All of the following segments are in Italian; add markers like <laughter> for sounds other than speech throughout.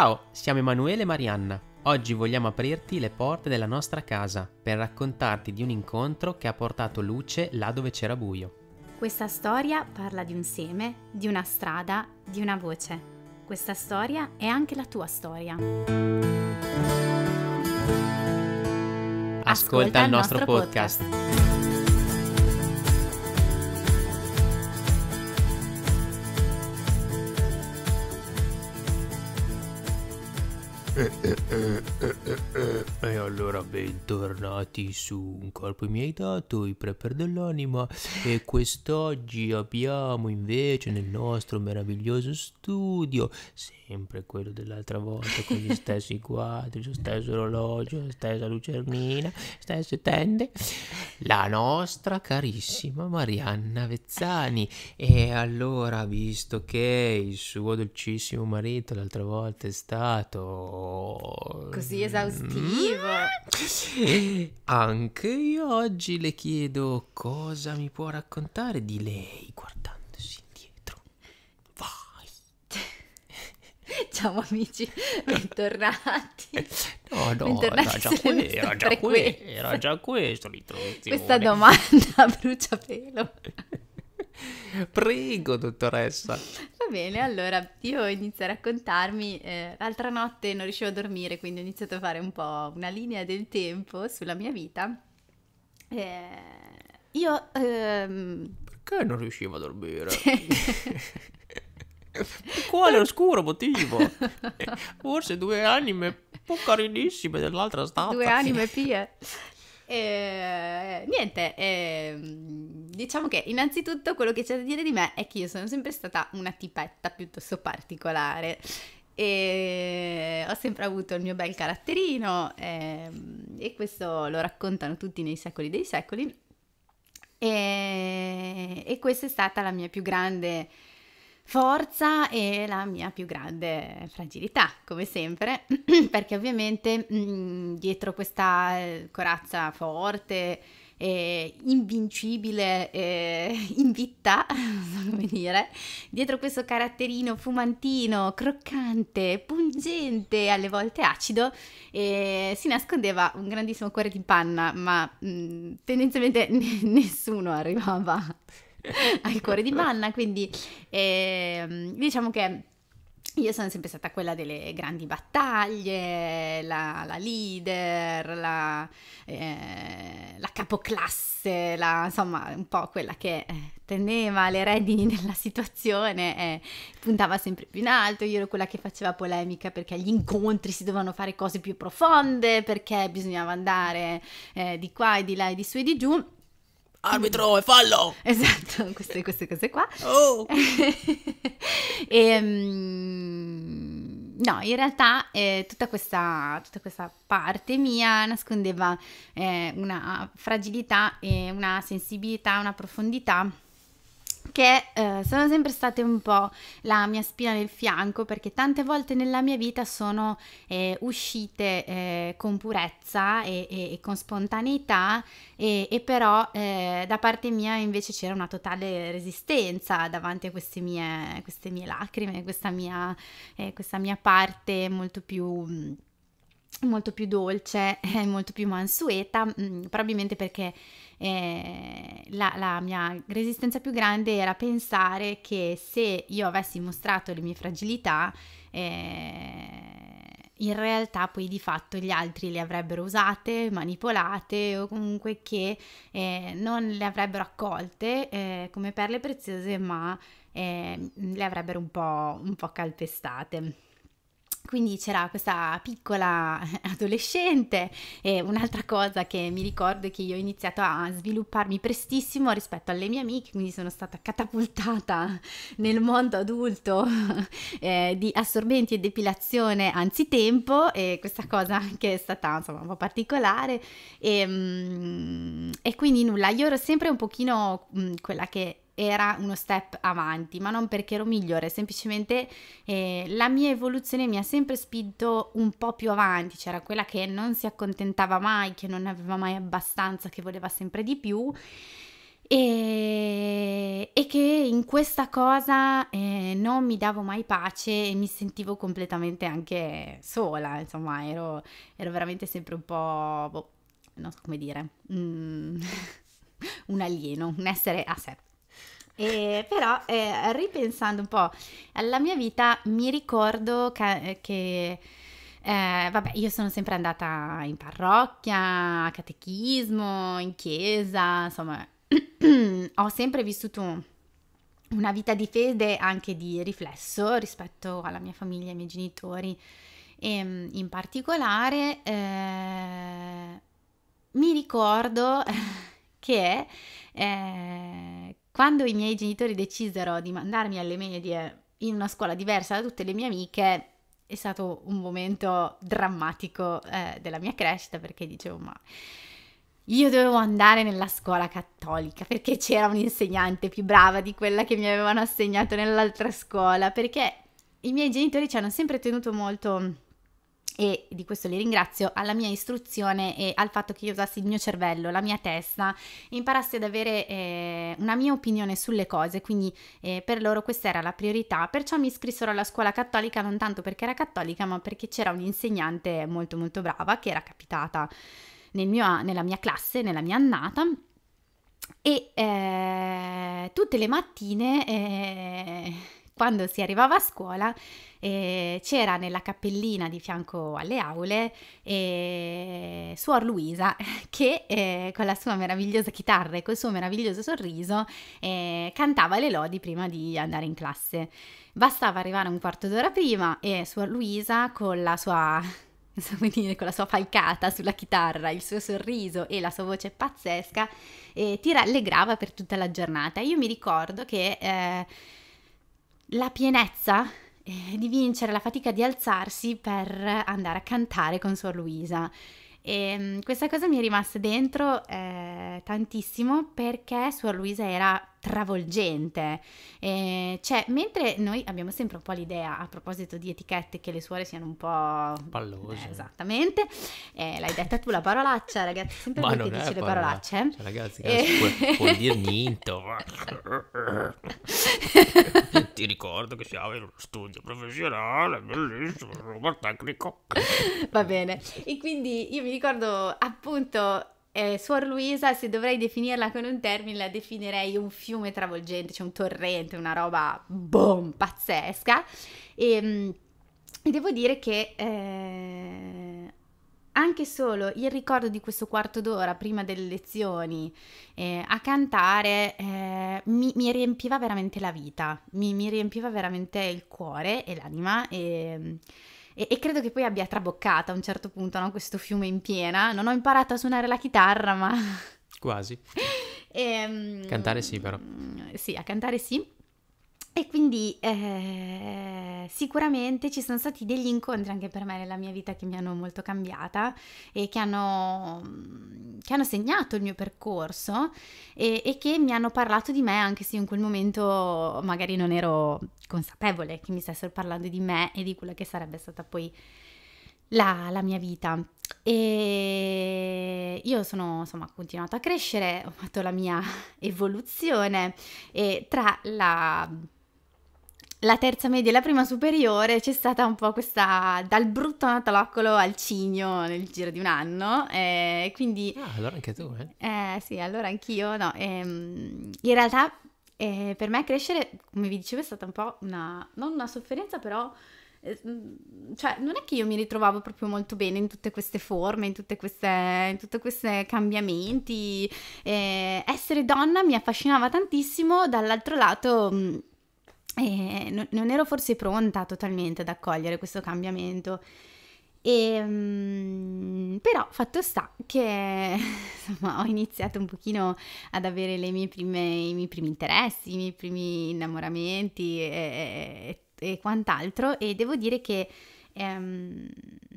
Ciao, siamo Emanuele e Marianna. Oggi vogliamo aprirti le porte della nostra casa per raccontarti di un incontro che ha portato luce là dove c'era buio. Questa storia parla di un seme, di una strada, di una voce. Questa storia è anche la tua storia. Ascolta, Ascolta il nostro, nostro podcast. podcast. é, é. Eh, eh, eh, e allora bentornati su Un corpo mi hai dato, i prepper dell'anima e quest'oggi abbiamo invece nel nostro meraviglioso studio, sempre quello dell'altra volta con gli stessi quadri, lo stesso orologio, la stessa lucernina, stesse tende, la nostra carissima Marianna Vezzani. E allora, visto che il suo dolcissimo marito l'altra volta è stato Così esaustivo. Mm. Anche io oggi le chiedo cosa mi può raccontare di lei guardandosi indietro. Vai. <laughs> Ciao amici, bentornati. No, no, bentornati era, già que- era, già que- era già questo l'introduzione. Questa domanda brucia pelo. <laughs> Prego, dottoressa bene, allora io inizio a raccontarmi. Eh, l'altra notte non riuscivo a dormire, quindi ho iniziato a fare un po' una linea del tempo sulla mia vita. Eh, io... Ehm... Perché non riuscivo a dormire? Quale eh. oscuro motivo? <laughs> Forse due anime un po' carinissime dell'altra stanza. Due anime pie. E, eh, niente, e, ehm, diciamo che innanzitutto quello che c'è da dire di me è che io sono sempre stata una tipetta piuttosto particolare e ho sempre avuto il mio bel caratterino e, ehm, e questo lo raccontano tutti nei secoli dei secoli e, questa è stata la mia più grande forza e la mia più grande fragilità, come sempre, <clears throat> perché ovviamente mh, mm, dietro questa eh, corazza forte e invincibile e invitta, non so come dire, dietro questo caratterino fumantino, croccante, pungente, alle volte acido, eh, si nascondeva un grandissimo cuore di panna, ma mh, mm, tendenzialmente n- <laughs> nessuno arrivava <laughs> al cuore di panna, quindi eh, diciamo che io sono sempre stata quella delle grandi battaglie, la, la leader, la, eh, la capoclasse, la, insomma un po' quella che eh, teneva le redini <laughs> della situazione e puntava sempre più in alto. Io ero quella che faceva polemica perché agli incontri si dovevano fare cose più profonde, perché bisognava andare eh, di qua e di là e di su e di giù arbitro e fallo esatto <laughs> queste, queste cose qua oh. <laughs> e, ehm, no in realtà eh, tutta, questa, tutta, questa, parte mia nascondeva eh, una fragilità e una sensibilità una profondità che eh, sono sempre state un po' la mia spina nel fianco perché tante volte nella mia vita sono eh, uscite eh, con purezza e, e, e, con spontaneità e, e però eh, da parte mia invece c'era una totale resistenza davanti a queste mie, queste mie lacrime, questa mia, eh, questa mia parte molto più molto più dolce, molto più mansueta, mm, probabilmente perché eh, la, la mia resistenza più grande era pensare che se io avessi mostrato le mie fragilità, eh, in realtà poi di fatto gli altri le avrebbero usate, manipolate o comunque che eh, non le avrebbero accolte eh, come perle preziose, ma eh, le avrebbero un po', un po calpestate. Quindi c'era questa piccola <laughs> adolescente e un'altra cosa che mi ricordo è che io ho iniziato a svilupparmi prestissimo rispetto alle mie amiche, quindi sono stata catapultata <laughs> nel mondo adulto <laughs> eh, di assorbenti e depilazione anzitempo e questa cosa anche è stata insomma un po' particolare e, ehm, e quindi nulla, io ero sempre un pochino mh, mm, quella che era uno step avanti, ma non perché ero migliore, semplicemente eh, la mia evoluzione mi ha sempre spinto un po' più avanti, c'era quella che non si accontentava mai, che non aveva mai abbastanza, che voleva sempre di più. E, e, che in questa cosa eh, non mi davo mai pace e mi sentivo completamente anche sola, insomma ero, ero veramente sempre un po', boh, non so come dire, mm, <laughs> un alieno, un essere a sé. E però eh, ripensando un po' alla mia vita, mi ricordo che, eh, che eh, vabbè, io sono sempre andata in parrocchia, a catechismo, in chiesa, insomma, <clears throat> ho sempre vissuto una vita di fede anche di riflesso rispetto alla mia famiglia, ai miei genitori. E ehm, in particolare eh, mi ricordo <laughs> che eh, quando i miei genitori decisero di mandarmi alle medie in una scuola diversa da tutte le mie amiche, è stato un momento drammatico eh, della mia crescita perché dicevo ma io dovevo andare nella scuola cattolica perché c'era un'insegnante più brava di quella che mi avevano assegnato nell'altra scuola perché i miei genitori ci hanno sempre tenuto molto e di questo li ringrazio, alla mia istruzione e al fatto che io usassi il mio cervello, la mia testa, imparassi ad avere eh, una mia opinione sulle cose, quindi eh, per loro questa era la priorità, perciò mi iscrissero alla scuola cattolica non tanto perché era cattolica, ma perché c'era un'insegnante molto molto brava che era capitata nel mio, nella mia classe, nella mia annata e eh, tutte le mattine eh, quando si arrivava a scuola eh, c'era nella cappellina di fianco alle aule eh, Suor Luisa <laughs> che eh, con la sua meravigliosa chitarra e col suo meraviglioso sorriso eh, cantava le lodi prima di andare in classe. Bastava arrivare un quarto d'ora prima e Suor Luisa con la sua <laughs> con la sua falcata sulla chitarra, il suo sorriso e la sua voce pazzesca, eh, ti rallegrava per tutta la giornata. Io mi ricordo che eh, la pienezza eh, di vincere la fatica di alzarsi per andare a cantare con Suor Luisa. E ehm, questa cosa mi è rimasta dentro eh, tantissimo perché Suor Luisa era travolgente. E eh, cioè, mentre noi abbiamo sempre un po' l'idea a proposito di etichette che le suore siano un po' pallose. Eh, esattamente. Eh, l'hai detta tu la parolaccia, ragazzi, sempre perché voi che dici le parolacce. Eh. Cioè, ragazzi, e... può, può dir niente. <laughs> <laughs> ti ricordo che siamo in uno studio professionale, bellissimo, super tecnico. <laughs> Va bene, e quindi io mi ricordo appunto eh, Suor Luisa, se dovrei definirla con un termine, la definirei un fiume travolgente, cioè un torrente, una roba boom, pazzesca. E, ehm, e devo dire che eh, anche solo il ricordo di questo quarto d'ora prima delle lezioni eh, a cantare eh, mi, mi, riempiva veramente la vita, mi, mi, riempiva veramente il cuore e l'anima e, e, e, credo che poi abbia traboccato a un certo punto no? questo fiume in piena. Non ho imparato a suonare la chitarra, ma... Quasi. <laughs> e, ehm, cantare sì però. Sì, a cantare sì. E quindi eh, sicuramente ci sono stati degli incontri anche per me nella mia vita che mi hanno molto cambiata e che hanno, mm, che hanno segnato il mio percorso e, e, che mi hanno parlato di me anche se in quel momento magari non ero consapevole che mi stessero parlando di me e di quella che sarebbe stata poi la, la mia vita. E io sono insomma continuato a crescere, ho fatto la mia <laughs> evoluzione e tra la la terza media e la prima superiore c'è stata un po' questa dal brutto nataloccolo al cigno nel giro di un anno eh, e quindi ah, allora anche tu eh? eh sì allora anch'io no ehm, in realtà eh, per me crescere come vi dicevo è stata un po' una non una sofferenza però eh, mm, cioè non è che io mi ritrovavo proprio molto bene in tutte queste forme in tutte queste in tutti questi cambiamenti eh, essere donna mi affascinava tantissimo dall'altro lato mm, e eh, non ero forse pronta totalmente ad accogliere questo cambiamento. E, ehm, però fatto sta che <laughs> insomma, ho iniziato un pochino ad avere prime, i miei primi interessi, i miei primi innamoramenti e, e, e quant'altro e devo dire che ehm,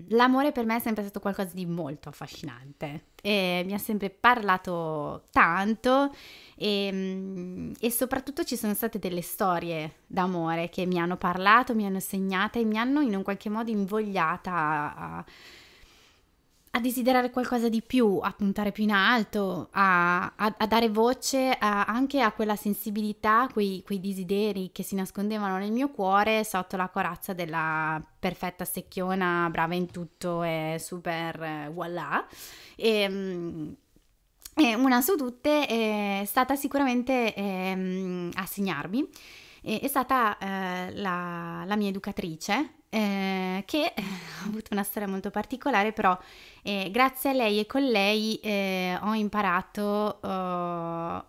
l'amore per me è sempre stato qualcosa di molto affascinante e mi ha sempre parlato tanto e, mm, e soprattutto ci sono state delle storie d'amore che mi hanno parlato, mi hanno segnata e mi hanno in un qualche modo invogliata a, a a desiderare qualcosa di più, a puntare più in alto, a, a, a dare voce a, anche a quella sensibilità, quei, quei, desideri che si nascondevano nel mio cuore sotto la corazza della perfetta secchiona, brava in tutto e super eh, voilà. E, ehm, e una su tutte è stata sicuramente eh, a segnarmi, è, è stata eh, la, la mia educatrice eh, che eh, <laughs> ha avuto una storia molto particolare, però eh, grazie a lei e con lei eh, ho imparato eh,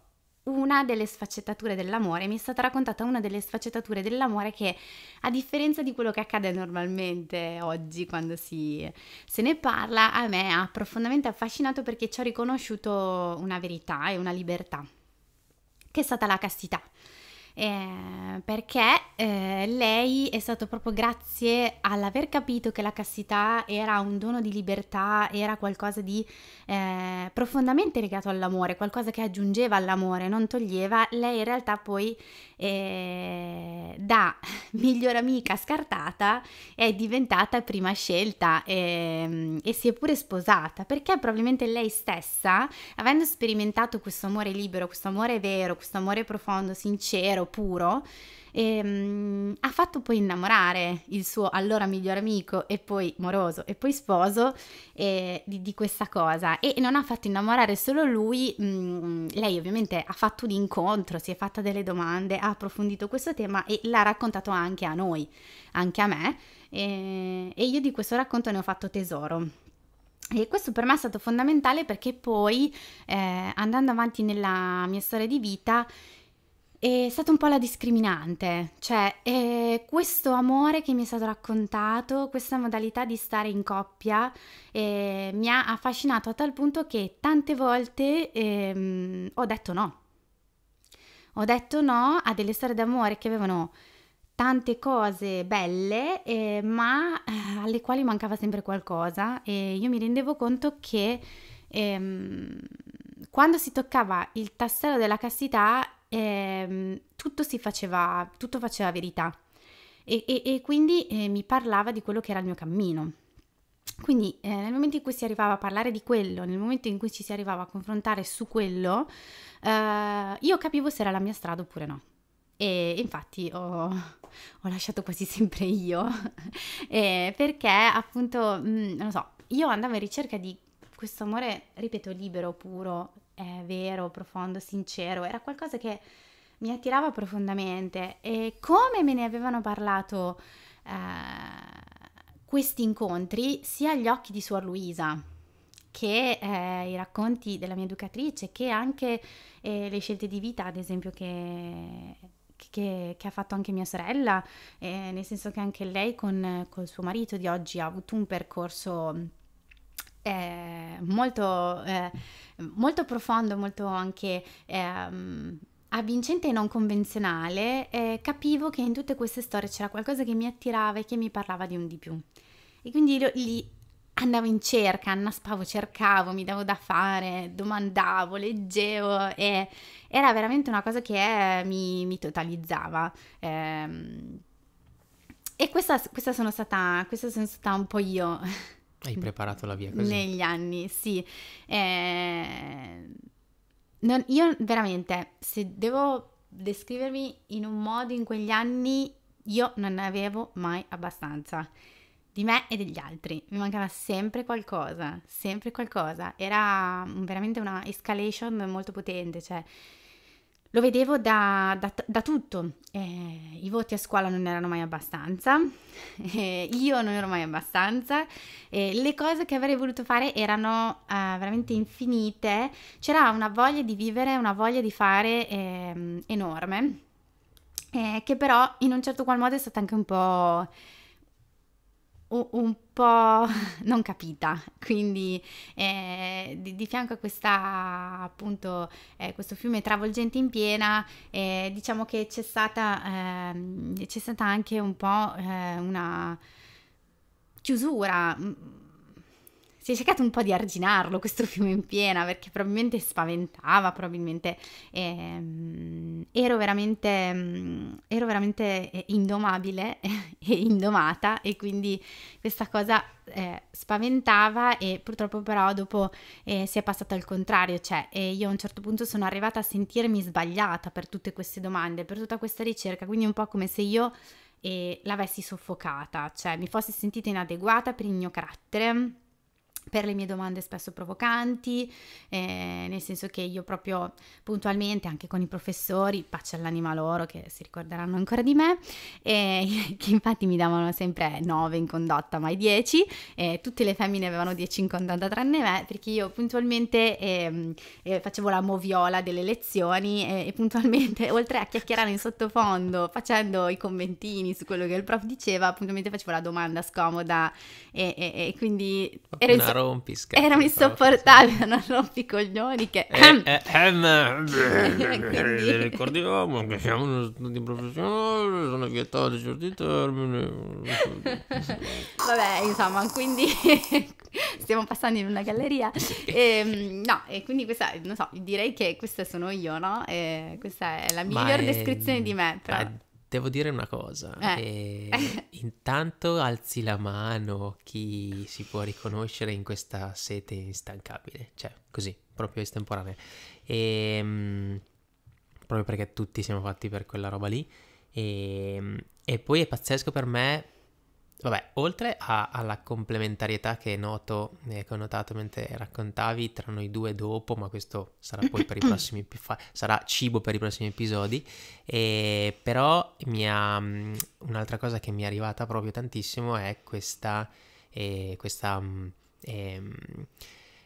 una delle sfaccettature dell'amore, mi è stata raccontata una delle sfaccettature dell'amore che a differenza di quello che accade normalmente oggi quando si, se ne parla, a me ha profondamente affascinato perché ci ho riconosciuto una verità e una libertà, che è stata la castità eh, perché eh, lei è stato proprio grazie all'aver capito che la cassità era un dono di libertà, era qualcosa di eh, profondamente legato all'amore, qualcosa che aggiungeva all'amore, non toglieva, lei in realtà poi ehm, da <laughs> miglior amica scartata è diventata prima scelta e, ehm, e si è pure sposata, perché probabilmente lei stessa, avendo sperimentato questo amore libero, questo amore vero, questo amore profondo, sincero, pensiero puro, e, um, ha fatto poi innamorare il suo allora miglior amico e poi moroso e poi sposo eh, di, di, questa cosa e, e non ha fatto innamorare solo lui, um, lei ovviamente ha fatto un incontro, si è fatta delle domande, ha approfondito questo tema e l'ha raccontato anche a noi, anche a me e, eh, e io di questo racconto ne ho fatto tesoro. E questo per me è stato fondamentale perché poi, eh, andando avanti nella mia storia di vita, è stata un po' la discriminante, cioè eh, questo amore che mi è stato raccontato, questa modalità di stare in coppia eh, mi ha affascinato a tal punto che tante volte eh, ho detto no. Ho detto no a delle storie d'amore che avevano tante cose belle, eh, ma eh, alle quali mancava sempre qualcosa e io mi rendevo conto che ehm, quando si toccava il tassello della castità ehm, tutto si faceva, tutto faceva verità e, e, e quindi eh, mi parlava di quello che era il mio cammino. Quindi eh, nel momento in cui si arrivava a parlare di quello, nel momento in cui ci si arrivava a confrontare su quello, eh, io capivo se era la mia strada oppure no. E infatti ho, ho lasciato quasi sempre io, <laughs> eh, perché appunto, mh, mm, non so, io andavo in ricerca di questo amore, ripeto, libero, puro, eh, vero, profondo, sincero, era qualcosa che mi attirava profondamente e come me ne avevano parlato eh, questi incontri sia agli occhi di Suor Luisa che eh, i racconti della mia educatrice che anche eh, le scelte di vita ad esempio che, che, che ha fatto anche mia sorella eh, nel senso che anche lei con, col suo marito di oggi ha avuto un percorso è molto, eh, molto profondo, molto anche eh, avvincente e non convenzionale, eh, capivo che in tutte queste storie c'era qualcosa che mi attirava e che mi parlava di un di più. E quindi io, lì andavo in cerca, annaspavo, cercavo, mi davo da fare, domandavo, leggevo e era veramente una cosa che mi, mi totalizzava. Ehm, e questa, questa, sono stata, questa sono stata un po' io. <laughs> Hai preparato la via così? Negli anni, sì. Eh, non, io veramente, se devo descrivermi in un modo in quegli anni, io non ne avevo mai abbastanza di me e degli altri. Mi mancava sempre qualcosa, sempre qualcosa. Era veramente una escalation molto potente, cioè lo vedevo da, da, da tutto, eh, i voti a scuola non erano mai abbastanza, <laughs> eh, io non ero mai abbastanza, eh, le cose che avrei voluto fare erano eh, veramente infinite, c'era una voglia di vivere, una voglia di fare ehm, enorme, eh, che però in un certo qual modo è stata anche un po' un po' <laughs> non capita, quindi eh, di, di, fianco a questa, appunto, eh, questo fiume travolgente in piena, eh, diciamo che c'è stata, ehm, c'è stata anche un po' eh, una chiusura si è cercato un po' di arginarlo questo <laughs> fiume in piena perché probabilmente spaventava, probabilmente eh, ero veramente, mm, ero veramente eh, indomabile <laughs> e indomata e quindi questa cosa eh, spaventava e purtroppo però dopo eh, si è passato al contrario, cioè io a un certo punto sono arrivata a sentirmi sbagliata per tutte queste domande, per tutta questa ricerca, quindi un po' come se io eh, l'avessi soffocata, cioè mi fossi sentita inadeguata per il mio carattere per le mie domande spesso provocanti, eh, nel senso che io proprio puntualmente anche con i professori, pace all'anima loro che si ricorderanno ancora di me, eh, <laughs> che infatti mi davano sempre 9 in condotta, mai 10, eh, tutte le femmine avevano 10 in condotta tranne me, perché io puntualmente ehm, eh, facevo la moviola delle lezioni e, eh, e puntualmente <laughs> oltre a chiacchierare in sottofondo facendo i commentini su quello che il prof diceva, puntualmente facevo la domanda scomoda e, e, e quindi ero One Piece. Era un insopportabile, non rompi i coglioni che ehm, eh, eh, ricordiamo oh, che siamo uno studio professionale, sono vietato vietati certi termini. <laughs> Vabbè, insomma, quindi <laughs> stiamo passando in una galleria. E, ehm, no, e quindi questa, non so, direi che questa sono io, no? E questa è la miglior è... descrizione di me, però devo dire una cosa. Eh. E... <laughs> intanto alzi la mano chi si può riconoscere in questa sete instancabile, cioè così, proprio estemporanea. E, ehm, proprio perché tutti siamo fatti per quella roba lì. E, ehm, e poi è pazzesco per me Vabbè, oltre a, alla complementarietà che noto e eh, che notato mentre raccontavi tra noi due dopo, ma questo sarà poi per i <coughs> prossimi sarà cibo per i prossimi episodi, eh, però mia, mm, un'altra cosa che mi è arrivata proprio tantissimo è questa, eh, questa mm, ehm,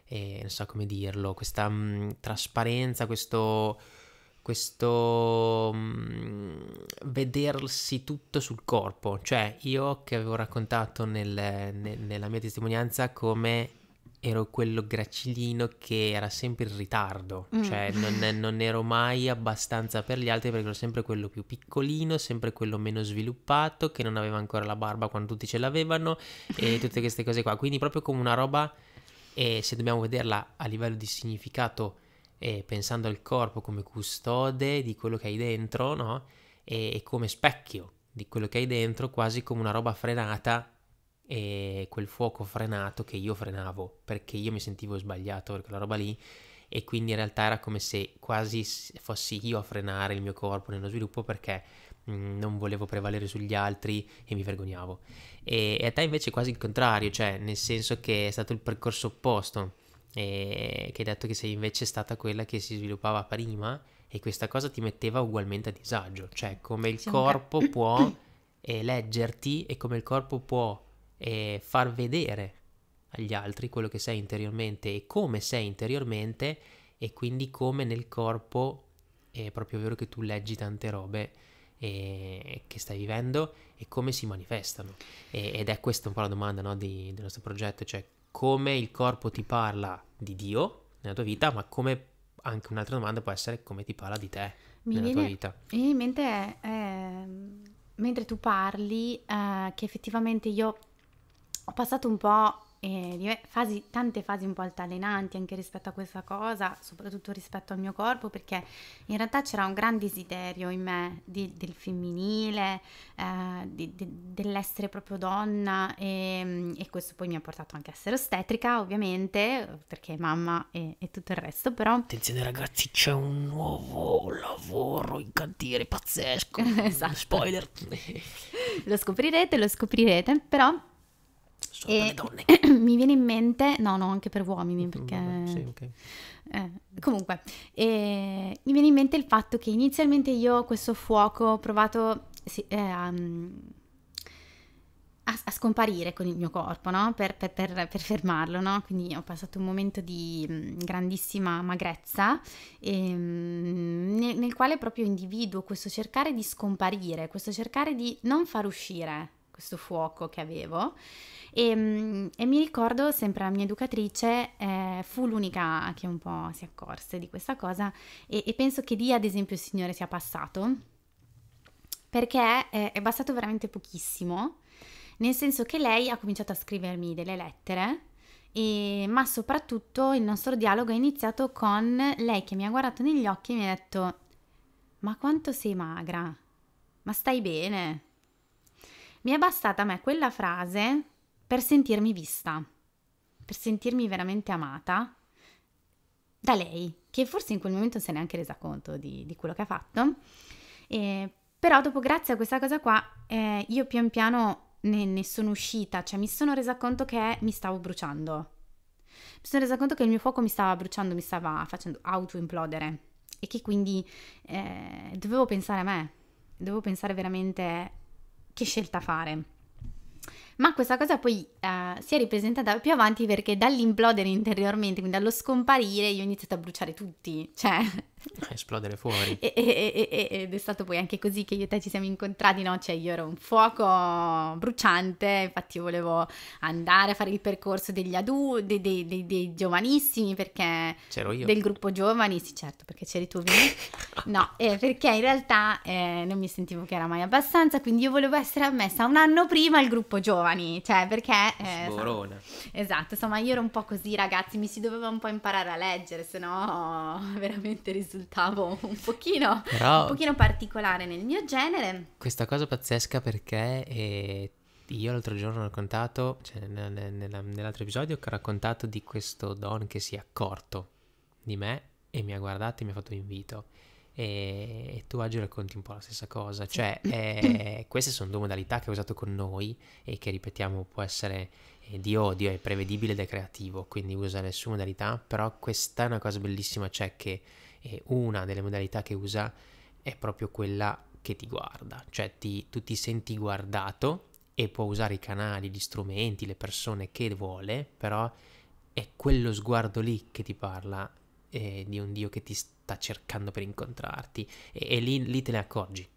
eh, non so come dirlo, questa mh, mm, trasparenza, questo questo mh, mm, vedersi tutto sul corpo, cioè io che avevo raccontato nel, nel, nella mia testimonianza come ero quello gracilino che era sempre in ritardo, mm. cioè non, non, ero mai abbastanza per gli altri perché ero sempre quello più piccolino, sempre quello meno sviluppato, che non aveva ancora la barba quando tutti ce l'avevano e <laughs> tutte queste cose qua. Quindi proprio come una roba, e se dobbiamo vederla a livello di significato e pensando al corpo come custode di quello che hai dentro, no? E, e come specchio di quello che hai dentro, quasi come una roba frenata e quel fuoco frenato che io frenavo perché io mi sentivo sbagliato per quella roba lì e quindi in realtà era come se quasi fossi io a frenare il mio corpo nello sviluppo perché mm, non volevo prevalere sugli altri e mi vergognavo. E, e a te invece è quasi il contrario, cioè nel senso che è stato il percorso opposto e che hai detto che sei invece stata quella che si sviluppava prima e questa cosa ti metteva ugualmente a disagio, cioè come il Siamo corpo ca- <coughs> può eh, leggerti e come il corpo può eh, far vedere agli altri quello che sei interiormente e come sei interiormente e quindi come nel corpo è proprio vero che tu leggi tante robe eh, che stai vivendo e come si manifestano e, ed è questa un po' la domanda no, di, del nostro progetto, cioè come il corpo ti parla di Dio nella tua vita, ma come anche un'altra domanda può essere come ti parla di te mi nella viene, tua vita. Mi viene in mente eh, mentre tu parli eh, che effettivamente io ho passato un po' eh, fasi, tante fasi un po' altalenanti anche rispetto a questa cosa, soprattutto rispetto al mio corpo, perché in realtà c'era un gran desiderio in me di, del femminile, eh, di, de, dell'essere proprio donna e, e, questo poi mi ha portato anche a essere ostetrica, ovviamente, perché mamma e, e tutto il resto, però... Attenzione ragazzi, c'è un nuovo lavoro in cantiere pazzesco, <laughs> esatto. spoiler! lo scoprirete, lo scoprirete, però sono e... per le donne. <clears throat> mi viene in mente, no, no, anche per uomini, mm, perché... Vabbè, sì, ok. eh, comunque, eh, mi viene in mente il fatto che inizialmente io questo fuoco ho provato sì, eh, mm, a, a, scomparire con il mio corpo, no? Per, per, per, per, fermarlo, no? Quindi ho passato un momento di mm, grandissima magrezza e, nel, nel quale proprio individuo questo cercare di scomparire, questo cercare di non far uscire questo fuoco che avevo. E, ehm, e mi ricordo sempre la mia educatrice eh, fu l'unica che un po' si accorse di questa cosa e, e penso che lì ad esempio il Signore sia passato perché eh, è bastato veramente pochissimo, nel senso che lei ha cominciato a scrivermi delle lettere e, ma soprattutto il nostro dialogo è iniziato con lei che mi ha guardato negli occhi e mi ha detto ma quanto sei magra? Ma stai bene? Mi è bastata a me quella frase per sentirmi vista, per sentirmi veramente amata da lei, che forse in quel momento se anche resa conto di, di quello che ha fatto. E, però dopo, grazie a questa cosa qua, eh, io pian piano ne, ne sono uscita, cioè mi sono resa conto che mi stavo bruciando. Mi sono resa conto che il mio fuoco mi stava bruciando, mi stava facendo autoimplodere e che quindi eh, dovevo pensare a me, dovevo pensare veramente che scelta fare. Ma questa cosa poi uh, si è ripresentata più avanti perché dall'implodere interiormente, quindi dallo scomparire, io ho iniziato a bruciare tutti, cioè <laughs> esplodere fuori. E, e, e, ed è stato poi anche così che io e te ci siamo incontrati, no? Cioè io ero un fuoco bruciante, infatti volevo andare a fare il percorso degli adulti, dei, dei, dei, giovanissimi, perché... C'ero io. Del gruppo giovani, sì certo, perché c'eri tu. <laughs> no, eh, perché in realtà eh, non mi sentivo che era mai abbastanza, quindi io volevo essere ammessa un anno prima al gruppo giovani, cioè perché... Eh, Sborona. Insomma, esatto, insomma io ero un po' così ragazzi, mi si doveva un po' imparare a leggere, se no <laughs> veramente risultava risultavo un pochino, Però, un pochino particolare nel mio genere. Questa cosa pazzesca perché eh, io l'altro giorno ho raccontato, cioè nella, nella, nell'altro episodio che ho raccontato di questo Don che si è accorto di me e mi ha guardato e mi ha fatto l'invito. E, e tu oggi racconti un po' la stessa cosa, cioè <laughs> eh, queste sono due modalità che ho usato con noi e che ripetiamo può essere eh, di odio è prevedibile ed è creativo, quindi usa nessuna modalità, però questa è una cosa bellissima, cioè che e una delle modalità che usa è proprio quella che ti guarda, cioè ti, tu ti senti guardato e può usare i canali, gli strumenti, le persone che vuole, però è quello sguardo lì che ti parla eh, di un Dio che ti sta cercando per incontrarti e, e lì, lì, te ne accorgi.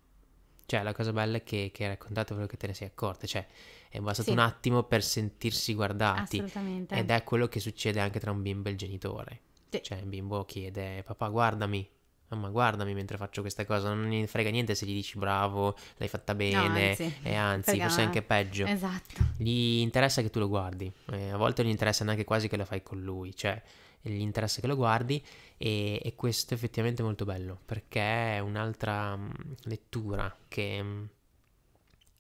Cioè la cosa bella è che, che hai raccontato quello che te ne sei accorta, cioè è bastato sì. un attimo per sentirsi guardati. Assolutamente. Ed è quello che succede anche tra un bimbo e il genitore sì. Cioè, il bimbo chiede, papà, guardami. Mamma, guardami mentre faccio questa cosa, non gli frega niente se gli dici bravo, l'hai fatta bene, no, anzi, e eh, anzi, frega... forse anche peggio. Esatto. Gli interessa che tu lo guardi, eh, a volte gli interessa neanche quasi che lo fai con lui, cioè gli interessa che lo guardi e, e questo è effettivamente molto bello, perché è un'altra mm, lettura che mm,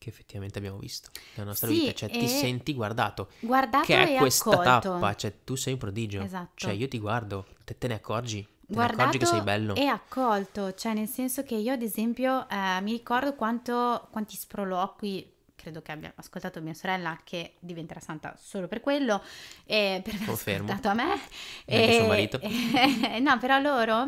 che effettivamente abbiamo visto nella nostra sì, vita, cioè ti senti guardato, guardato che è questa accolto. tappa, cioè tu sei un prodigio, esatto. cioè io ti guardo, te, te ne accorgi, te guardato ne accorgi che sei bello. E accolto, cioè nel senso che io ad esempio eh, mi ricordo quanto, quanti sproloqui credo che abbia ascoltato mia sorella che diventerà santa solo per quello e per aver Confermo. ascoltato a me e, e suo marito. E, <laughs> no, però loro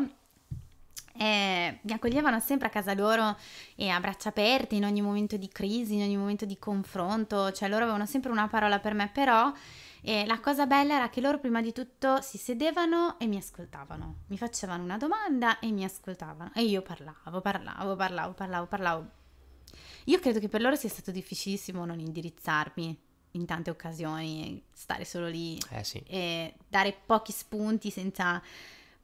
eh, mi accoglievano sempre a casa loro e a braccia aperte in ogni momento di crisi, in ogni momento di confronto, cioè loro avevano sempre una parola per me, però eh, la cosa bella era che loro prima di tutto si sedevano e mi ascoltavano, mi facevano una domanda e mi ascoltavano e io parlavo, parlavo, parlavo, parlavo, parlavo. Io credo che per loro sia stato difficilissimo non indirizzarmi in tante occasioni, stare solo lì eh sì. e dare pochi spunti senza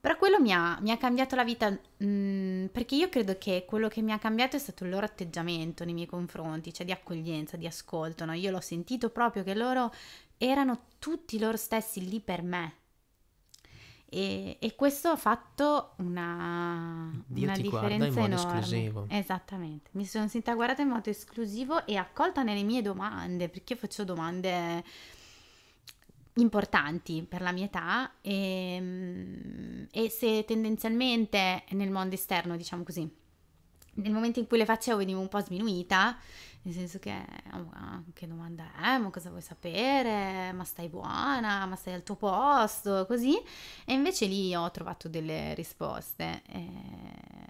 però quello mi ha, mi ha cambiato la vita mh, mm, perché io credo che quello che mi ha cambiato è stato il loro atteggiamento nei miei confronti, cioè di accoglienza, di ascolto. No? Io l'ho sentito proprio che loro erano tutti loro stessi lì per me. E, e questo ha fatto una, Dio una differenza in modo enorme. esclusivo. Esattamente, mi sono sentita guardata in modo esclusivo e accolta nelle mie domande, perché io faccio domande importanti per la mia età e, ehm, e se tendenzialmente nel mondo esterno, diciamo così, nel momento in cui le facevo venivo un po' sminuita, nel senso che, oh, che domanda è, ma cosa vuoi sapere, ma stai buona, ma stai al tuo posto, così, e invece lì ho trovato delle risposte eh,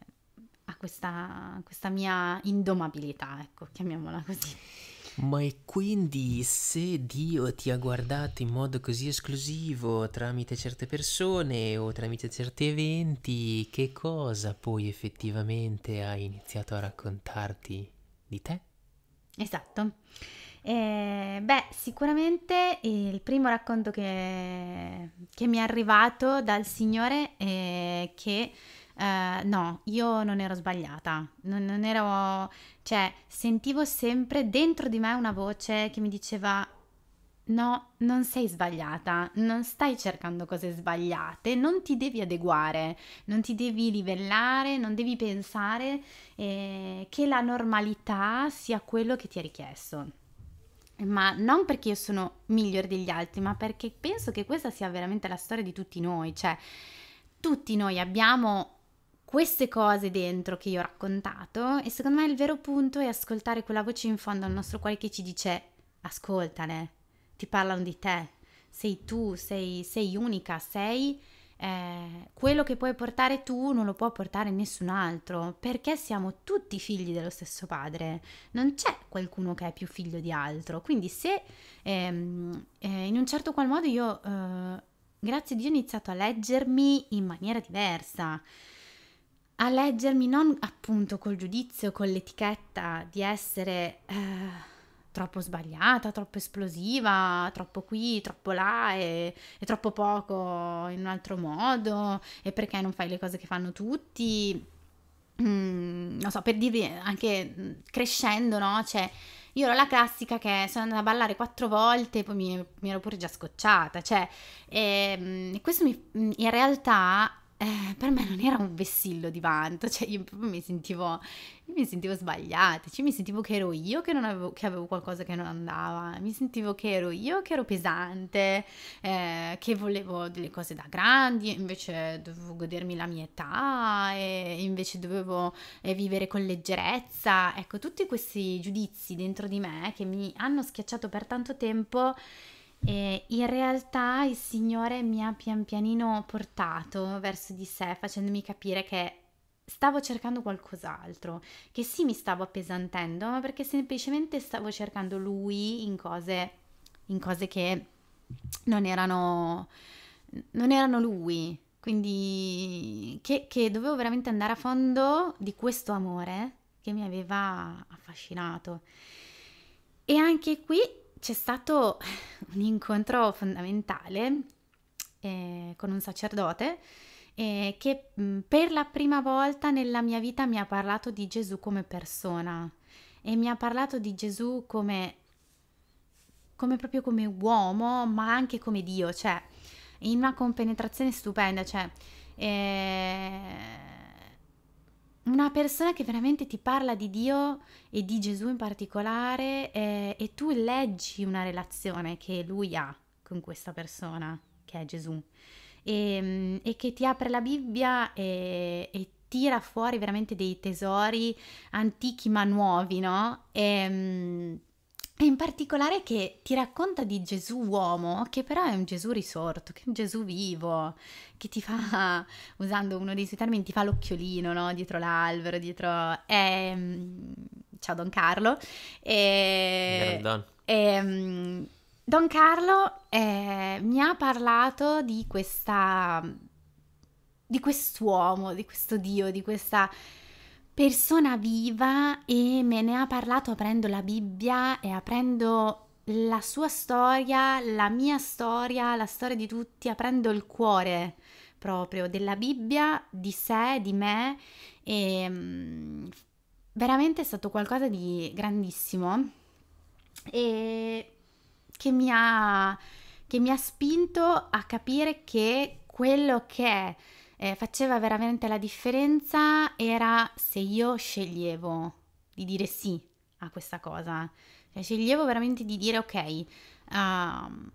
a questa, questa mia indomabilità, ecco, chiamiamola così. Ma e quindi se Dio ti ha guardato in modo così esclusivo tramite certe persone o tramite certi eventi, che cosa poi effettivamente ha iniziato a raccontarti di te? Esatto. Eh, beh, sicuramente il primo racconto che, che mi è arrivato dal Signore è che eh, no, io non ero sbagliata, non, non, ero, cioè sentivo sempre dentro di me una voce che mi diceva no, non sei sbagliata, non stai cercando cose sbagliate, non ti devi adeguare, non ti devi livellare, non devi pensare eh, che la normalità sia quello che ti è richiesto. Ma non perché io sono migliore degli altri, ma perché penso che questa sia veramente la storia di tutti noi, cioè tutti noi abbiamo queste cose dentro che io ho raccontato e secondo me il vero punto è ascoltare quella voce in fondo al nostro cuore che ci dice ascoltale, ti parlano di te, sei tu, sei, sei unica, sei eh, quello che puoi portare tu non lo può portare nessun altro perché siamo tutti figli dello stesso padre, non c'è qualcuno che è più figlio di altro, quindi se ehm, eh, in un certo qual modo io... Eh, grazie a Dio ho iniziato a leggermi in maniera diversa, a leggermi non appunto col giudizio, con l'etichetta di essere eh, troppo sbagliata, troppo esplosiva, troppo qui, troppo là e, e troppo poco in un altro modo e perché non fai le cose che fanno tutti. Mm, non so, per dirvi anche mm, crescendo, no? Cioè, io ero la classica che sono andata a ballare quattro volte e poi mi, mi ero pure già scocciata, cioè, ehm, e, questo mi, in realtà eh, per me non era un vessillo di vanto, cioè io mi sentivo, io mi sentivo sbagliata, cioè mi sentivo che ero io che, avevo, che avevo qualcosa che non andava, mi sentivo che ero io che ero pesante, eh, che volevo delle cose da grandi, invece dovevo godermi la mia età, e invece dovevo eh, vivere con leggerezza, ecco tutti questi giudizi dentro di me che mi hanno schiacciato per tanto tempo e in realtà il Signore mi ha pian pianino portato verso di sé, facendomi capire che stavo cercando qualcos'altro, che sì mi stavo appesantendo, ma perché semplicemente stavo cercando Lui in cose, in cose che non erano, non erano Lui. Quindi che, che dovevo veramente andare a fondo di questo amore che mi aveva affascinato. E anche qui c'è stato <laughs> un incontro fondamentale eh, con un sacerdote eh, che mm, per la prima volta nella mia vita mi ha parlato di Gesù come persona e mi ha parlato di Gesù come, come proprio come uomo, ma anche come Dio, cioè in una compenetrazione stupenda, cioè eh, una persona che veramente ti parla di Dio e di Gesù in particolare eh, e tu leggi una relazione che lui ha con questa persona, che è Gesù, e, mm, e che ti apre la Bibbia e, e, tira fuori veramente dei tesori antichi ma nuovi, no? E, mm, e in particolare che ti racconta di Gesù uomo, che però è un Gesù risorto, che è un Gesù vivo, che ti fa, <laughs> usando uno dei suoi termini, ti fa l'occhiolino, no? Dietro l'albero, dietro... È... Mm, ciao Don Carlo. E... Don. E... Mm, Don Carlo eh, mi ha parlato di questa... di quest'uomo, di questo Dio, di questa persona viva e me ne ha parlato aprendo la Bibbia e aprendo la sua storia, la mia storia, la storia di tutti, aprendo il cuore proprio della Bibbia, di sé, di me e ehm, veramente è stato qualcosa di grandissimo e che mi ha, che mi ha spinto a capire che quello che è eh, faceva veramente la differenza era se io sceglievo di dire sì a questa cosa, cioè, sceglievo veramente di dire ok, uh,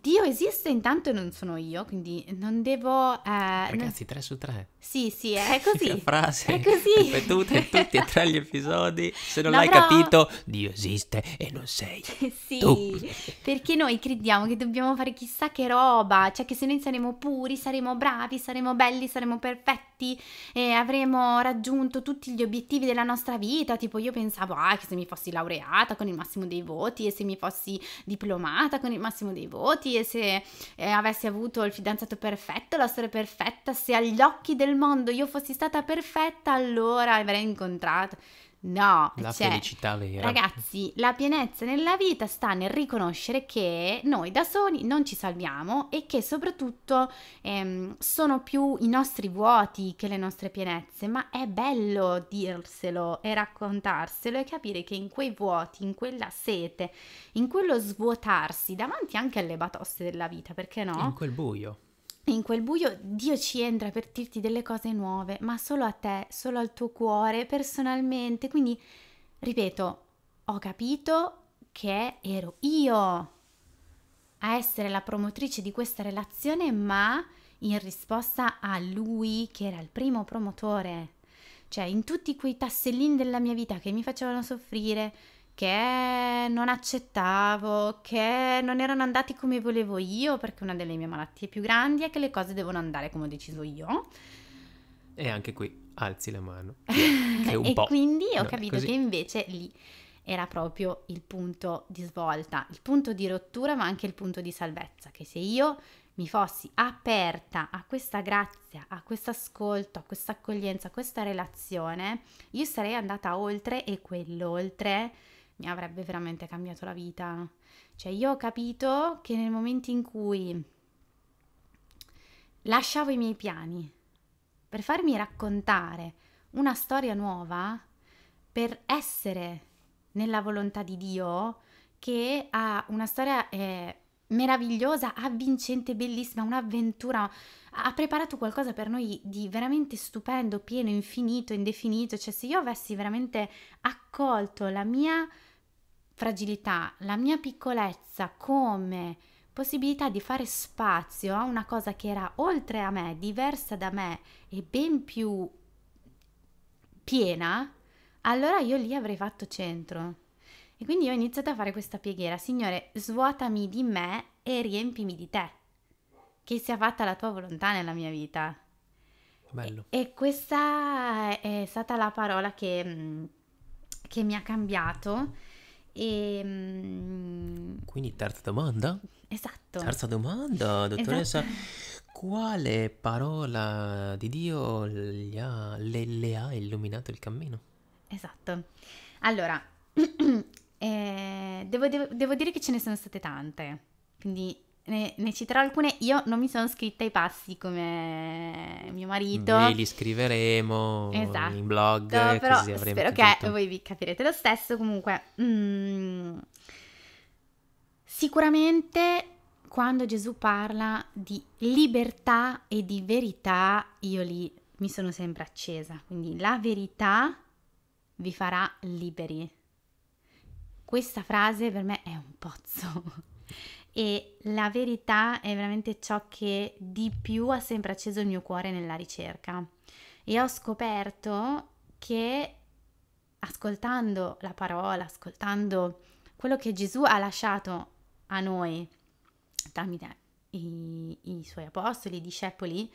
Dio esiste intanto e non sono io, quindi non devo... Eh, Ragazzi, tre su tre. Sì, sì, è <laughs> così. La frase è così. ripetute <laughs> in tutti e tre gli episodi. Se non no, l'hai però... capito, Dio esiste e non sei <laughs> Sì, tu. perché noi crediamo che dobbiamo fare chissà che roba, cioè che se noi saremo puri, saremo bravi, saremo belli, saremo perfetti e avremo raggiunto tutti gli obiettivi della nostra vita. Tipo io pensavo, ah, che se mi fossi laureata con il massimo dei voti e se mi fossi diplomata con il massimo dei voti voti e se eh, avessi avuto il fidanzato perfetto, la storia perfetta, se agli occhi del mondo io fossi stata perfetta, allora avrei incontrato. No, la cioè, felicità vera. Ragazzi, la pienezza nella vita sta nel riconoscere che noi da soli non ci salviamo e che soprattutto ehm, sono più i nostri vuoti che le nostre pienezze, ma è bello dirselo e raccontarselo e capire che in quei vuoti, in quella sete, in quello svuotarsi davanti anche alle batoste della vita, perché no? In quel buio in quel buio Dio ci entra per dirti delle cose nuove, ma solo a te, solo al tuo cuore, personalmente. Quindi, ripeto, ho capito che ero io a essere la promotrice di questa relazione, ma in risposta a lui che era il primo promotore. Cioè, in tutti quei tassellini della mia vita che mi facevano soffrire, che non accettavo, che non erano andati come volevo io, perché una delle mie malattie più grandi è che le cose devono andare come ho deciso io. E anche qui alzi la mano. <laughs> e quindi ho no, capito che invece lì era proprio il punto di svolta, il punto di rottura, ma anche il punto di salvezza, che se io mi fossi aperta a questa grazia, a questo ascolto, a questa accoglienza, a questa relazione, io sarei andata oltre e quell'oltre mi avrebbe veramente cambiato la vita. Cioè io ho capito che nel momento in cui lasciavo i miei piani per farmi raccontare una storia nuova, per essere nella volontà di Dio, che ha una storia eh, meravigliosa, avvincente, bellissima, un'avventura, ha preparato qualcosa per noi di veramente stupendo, pieno, infinito, indefinito, cioè se io avessi veramente accolto la mia fragilità, la mia piccolezza come possibilità di fare spazio a una cosa che era oltre a me, diversa da me e ben più piena, allora io lì avrei fatto centro. E quindi ho iniziato a fare questa pieghiera, Signore, svuotami di me e riempimi di te, che sia fatta la tua volontà nella mia vita. Bello. E, e questa è stata la parola che, che mi ha cambiato e... Ehm, quindi terza domanda? Esatto. Terza domanda, esatto. dottoressa. Esatto. Quale parola di Dio ha, le, le, ha illuminato il cammino? Esatto. Allora, <clears throat> eh, devo, devo, devo, dire che ce ne sono state tante, quindi ne, ne, citerò alcune. Io non mi sono scritta ai passi come mio marito. Noi li scriveremo esatto. in blog. No, però così avremo spero tutto. che voi vi capirete lo stesso. Comunque, mm, sicuramente quando Gesù parla di libertà e di verità, io lì mi sono sempre accesa. Quindi la verità vi farà liberi. Questa frase per me è un pozzo <laughs> e la verità è veramente ciò che di più ha sempre acceso il mio cuore nella ricerca e ho scoperto che ascoltando la parola, ascoltando quello che Gesù ha lasciato a noi tramite i, i suoi apostoli, i discepoli,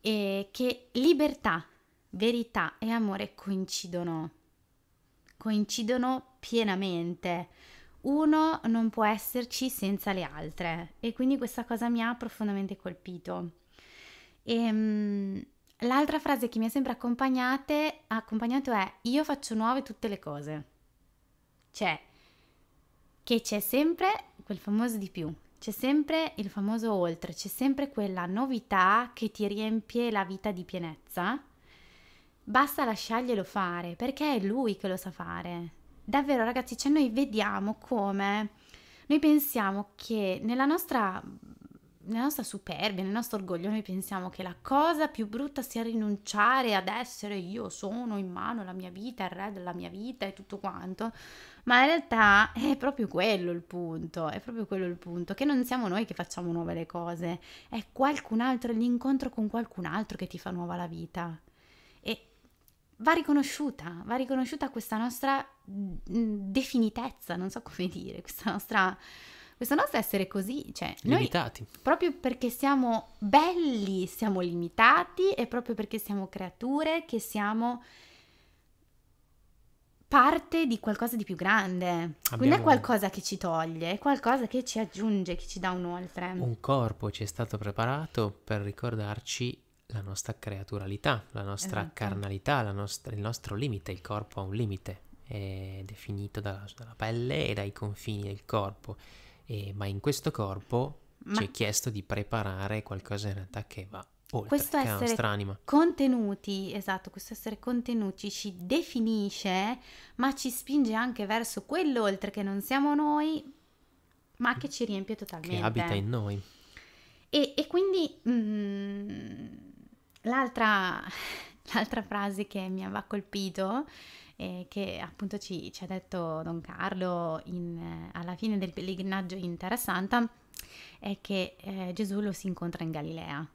e che libertà, verità e amore coincidono, coincidono pienamente uno non può esserci senza le altre e quindi questa cosa mi ha profondamente colpito. E, ehm, l'altra frase che mi ha sempre accompagnato è io faccio nuove tutte le cose. Cioè, che c'è sempre quel famoso di più, c'è sempre il famoso oltre, c'è sempre quella novità che ti riempie la vita di pienezza. Basta lasciarglielo fare perché è lui che lo sa fare davvero ragazzi, cioè noi vediamo come noi pensiamo che nella nostra, nella nostra superbia, nel nostro orgoglio, noi pensiamo che la cosa più brutta sia rinunciare ad essere io sono in mano la mia vita, il re della mia vita e tutto quanto, ma in realtà è proprio quello il punto, è proprio quello il punto, che non siamo noi che facciamo nuove le cose, è qualcun altro, è l'incontro con qualcun altro che ti fa nuova la vita va riconosciuta, va riconosciuta questa nostra mm, mm, definitezza, non so come dire, questa nostra questo nostro essere così, cioè limitati. Noi, proprio perché siamo belli, siamo limitati e proprio perché siamo creature che siamo parte di qualcosa di più grande. Abbiamo Quindi è qualcosa che ci toglie, è qualcosa che ci aggiunge, che ci dà un oltre. Un corpo ci è stato preparato per ricordarci la nostra creaturalità, la nostra esatto. carnalità, la nostra, il nostro limite, il corpo ha un limite, è definito dalla, dalla pelle e dai confini del corpo, e, ma in questo corpo ma... ci è chiesto di preparare qualcosa in realtà che va oltre, questo che è la nostra anima. Contenuti, esatto, questo essere contenuti ci definisce, ma ci spinge anche verso quell'oltre che non siamo noi, ma che ci riempie totalmente. Che abita in noi. E, e quindi... Mm, L'altra, <laughs> l'altra frase che mi aveva colpito eh, che appunto ci, ci, ha detto Don Carlo in, eh, alla fine del pellegrinaggio in Terra Santa è che eh, Gesù lo si incontra in Galilea.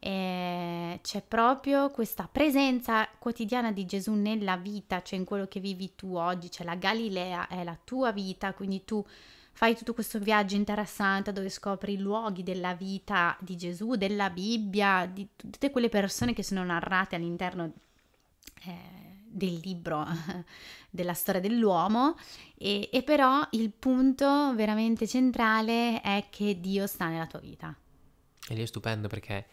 E c'è proprio questa presenza quotidiana di Gesù nella vita, cioè in quello che vivi tu oggi, cioè la Galilea è la tua vita, quindi tu fai tutto questo viaggio in Terra Santa dove scopri i luoghi della vita di Gesù, della Bibbia, di tutte quelle persone che sono narrate all'interno eh, del libro <laughs> della storia dell'uomo e, e però il punto veramente centrale è che Dio sta nella tua vita. E lì è stupendo perché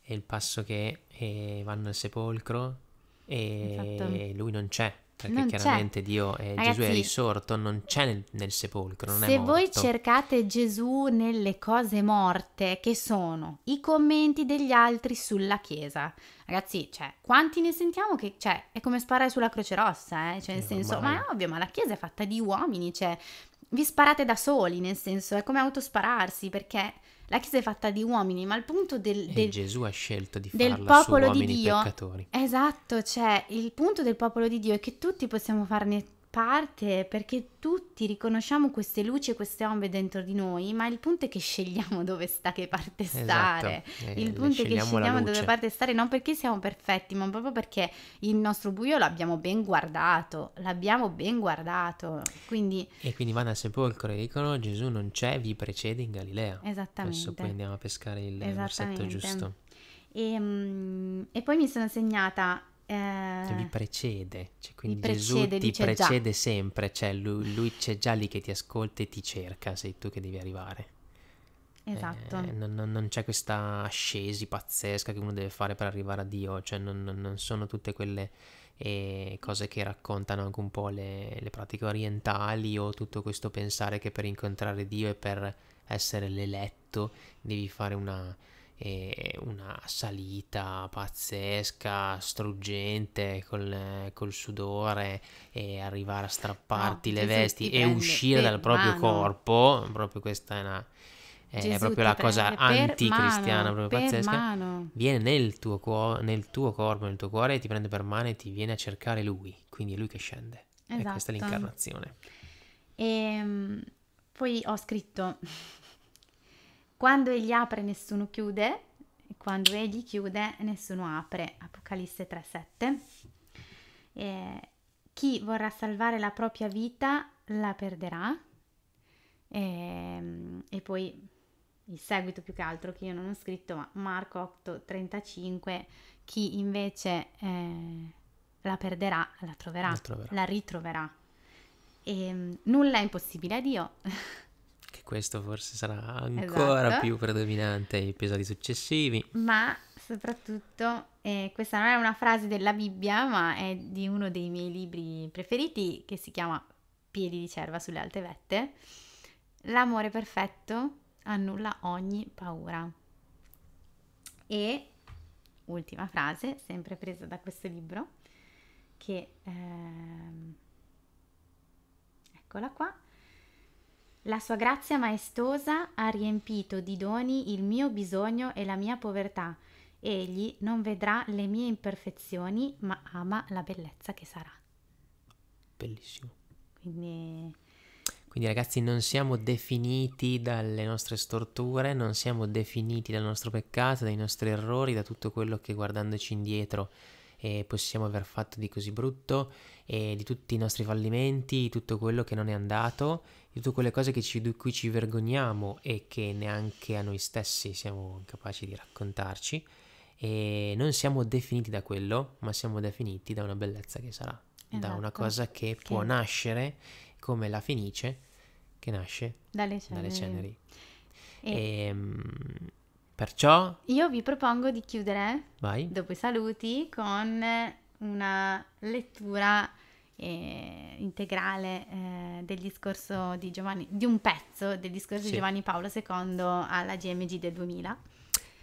è il passo che eh, vanno al sepolcro e Infatti. Esatto. lui non c'è, perché non chiaramente c'è. Dio è Ragazzi, Gesù è risorto, non c'è nel, nel sepolcro. se voi cercate Gesù nelle cose morte, che sono i commenti degli altri sulla Chiesa. Ragazzi, cioè, quanti ne sentiamo che, cioè, è come sparare sulla Croce Rossa, eh? Cioè, nel eh, senso, ormai. ma è ovvio, ma la Chiesa è fatta di uomini, cioè, vi sparate da soli, nel senso, è come autospararsi, perché la Chiesa è fatta di uomini, ma il punto del, del Gesù ha scelto di del popolo di Dio. Peccatori. Esatto, cioè il punto del popolo di Dio è che tutti possiamo farne parte perché tutti riconosciamo queste luci e queste ombre dentro di noi, ma il punto è che scegliamo <laughs> dove sta che parte esatto. stare. Esatto. Il punto è che scegliamo dove parte stare non perché siamo perfetti, ma proprio perché il nostro buio l'abbiamo ben guardato, l'abbiamo ben guardato. Quindi... E quindi vanno al sepolcro e dicono Gesù non c'è, vi precede in Galilea. Esattamente. Adesso poi andiamo a pescare il versetto giusto. E, ehm, e poi mi sono segnata cioè, eh, cioè, vi precede, cioè, quindi precede, Gesù ti precede già. sempre, cioè lui, lui, c'è già lì che ti ascolta e ti cerca, sei tu che devi arrivare. Esatto. Eh, non, non, non, c'è questa ascesi pazzesca che uno deve fare per arrivare a Dio, cioè non, non sono tutte quelle eh, cose che raccontano anche un po' le, le pratiche orientali o tutto questo pensare che per incontrare Dio e per essere l'eletto devi fare una, e una salita pazzesca, struggente col, col sudore e arrivare a strapparti no, le Gesù vesti e uscire dal proprio mano. corpo, proprio questa è una è Gesù proprio la cosa anticristiana, mano, proprio pazzesca. Mano. Viene nel tuo, cuo- nel tuo corpo, nel tuo cuore, ti prende per mano e ti viene a cercare lui. Quindi è lui che scende. Esatto. E questa è l'incarnazione. E ehm, poi ho scritto quando egli apre nessuno chiude, e quando egli chiude nessuno apre. Apocalisse 3:7. Eh, chi vorrà salvare la propria vita la perderà. E, ehm, e, poi il seguito più che altro che io non ho scritto, ma Marco 8:35, chi invece eh, la perderà la troverà, la, troverà. la ritroverà. E, ehm, nulla è impossibile a Dio. <laughs> questo forse sarà ancora esatto. più predominante nei episodi successivi. Ma soprattutto, eh, questa non è una frase della Bibbia, ma è di uno dei miei libri preferiti che si chiama Piedi di cerva sulle alte vette. L'amore perfetto annulla ogni paura. E ultima frase, sempre presa da questo libro, che ehm, eccola qua, la sua grazia maestosa ha riempito di doni il mio bisogno e la mia povertà. Egli non vedrà le mie imperfezioni, ma ama la bellezza che sarà. Bellissimo. Quindi... Quindi ragazzi non siamo definiti dalle nostre storture, non siamo definiti dal nostro peccato, dai nostri errori, da tutto quello che guardandoci indietro eh, possiamo aver fatto di così brutto, e di tutti i nostri fallimenti, di tutto quello che non è andato, di tutte quelle cose ci, di cui ci vergogniamo e che neanche a noi stessi siamo capaci di raccontarci. E non siamo definiti da quello, ma siamo definiti da una bellezza che sarà, esatto. da una esatto. cosa che, che può nascere come la fenice che nasce dalle ceneri. Dalle ceneri. E... E, ehm, Perciò io vi propongo di chiudere Vai. dopo i saluti con una lettura eh, integrale eh, del discorso di Giovanni, di un pezzo del discorso sì. di Giovanni Paolo II alla GMG del 2000.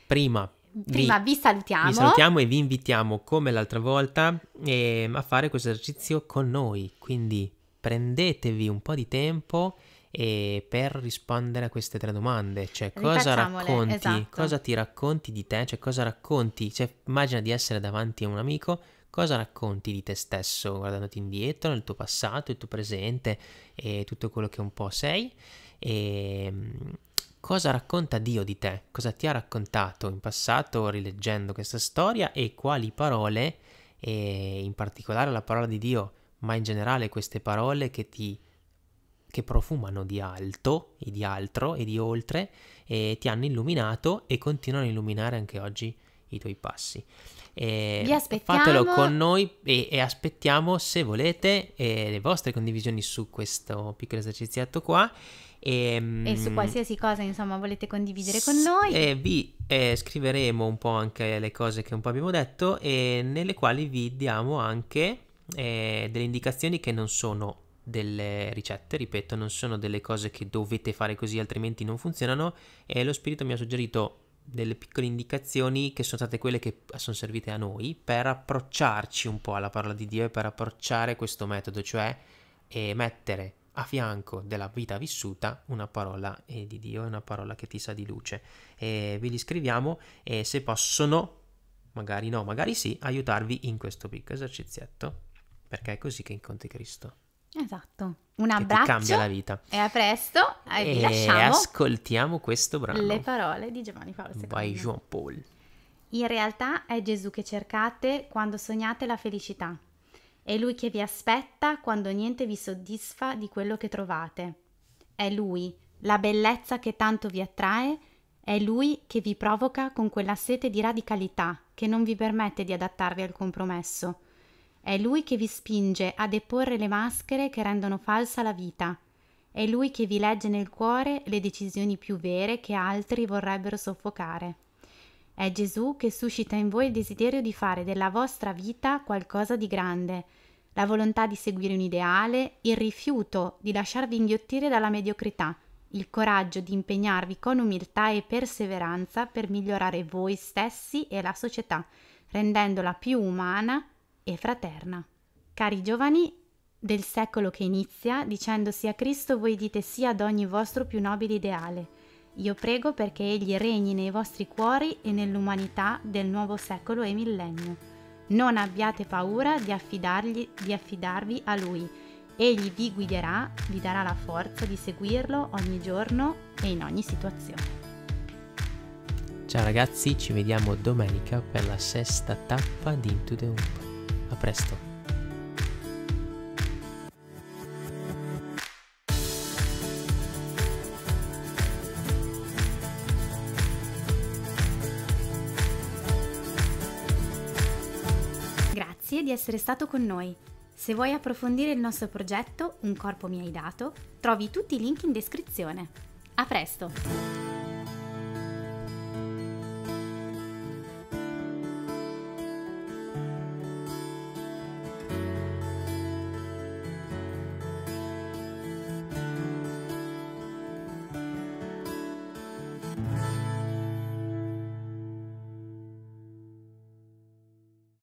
Prima, Prima vi, vi, salutiamo. Vi salutiamo e vi invitiamo, come l'altra volta, eh, a fare questo esercizio con noi. Quindi prendetevi un po' di tempo e per rispondere a queste tre domande, cioè cosa racconti, esatto. cosa ti racconti di te, cioè cosa racconti, cioè immagina di essere davanti a un amico, cosa racconti di te stesso guardandoti indietro, nel tuo passato, il tuo presente e tutto quello che un po' sei e ehm, cosa racconta Dio di te, cosa ti ha raccontato in passato rileggendo questa storia e quali parole, e in particolare la parola di Dio, ma in generale queste parole che ti che profumano di alto e di altro e di oltre e ti hanno illuminato e continuano a illuminare anche oggi i tuoi passi. E Vi aspettiamo. Fatelo con noi e, e aspettiamo se volete eh, le vostre condivisioni su questo piccolo esercizietto qua. E, ehm, e, su qualsiasi cosa insomma volete condividere con noi e eh, vi eh, scriveremo un po' anche le cose che un po' abbiamo detto e nelle quali vi diamo anche eh, delle indicazioni che non sono delle ricette, ripeto, non sono delle cose che dovete fare così altrimenti non funzionano e lo spirito mi ha suggerito delle piccole indicazioni che sono state quelle che sono servite a noi per approcciarci un po' alla parola di Dio e per approcciare questo metodo, cioè eh, mettere a fianco della vita vissuta una parola eh, di Dio, una parola che ti sa di luce. E vi li scriviamo e se possono, magari no, magari sì, aiutarvi in questo piccolo esercizietto, perché è così che incontri Cristo. Esatto. Un abbraccio. cambia la vita. E a presto. E, e ascoltiamo questo brano. Le parole di Giovanni Paolo II. Vai Jean Paul. In realtà è Gesù che cercate quando sognate la felicità. È Lui che vi aspetta quando niente vi soddisfa di quello che trovate. È Lui, la bellezza che tanto vi attrae, è Lui che vi provoca con quella sete di radicalità che non vi permette di adattarvi al compromesso è lui che vi spinge a deporre le maschere che rendono falsa la vita. È lui che vi legge nel cuore le decisioni più vere che altri vorrebbero soffocare. È Gesù che suscita in voi il desiderio di fare della vostra vita qualcosa di grande, la volontà di seguire un ideale, il rifiuto di lasciarvi inghiottire dalla mediocrità, il coraggio di impegnarvi con umiltà e perseveranza per migliorare voi stessi e la società, rendendola più umana, e fraterna. Cari giovani del secolo che inizia, dicendosi a Cristo voi dite sì ad ogni vostro più nobile ideale. Io prego perché Egli regni nei vostri cuori e nell'umanità del nuovo secolo e millennio. Non abbiate paura di, di affidarvi a Lui. Egli vi guiderà, vi darà la forza di seguirlo ogni giorno e in ogni situazione. Ciao ragazzi, ci vediamo domenica per la sesta tappa di Into the Hoop presto. Grazie di essere stato con noi. Se vuoi approfondire il nostro progetto Un corpo mi hai dato, trovi tutti i link in descrizione. A presto!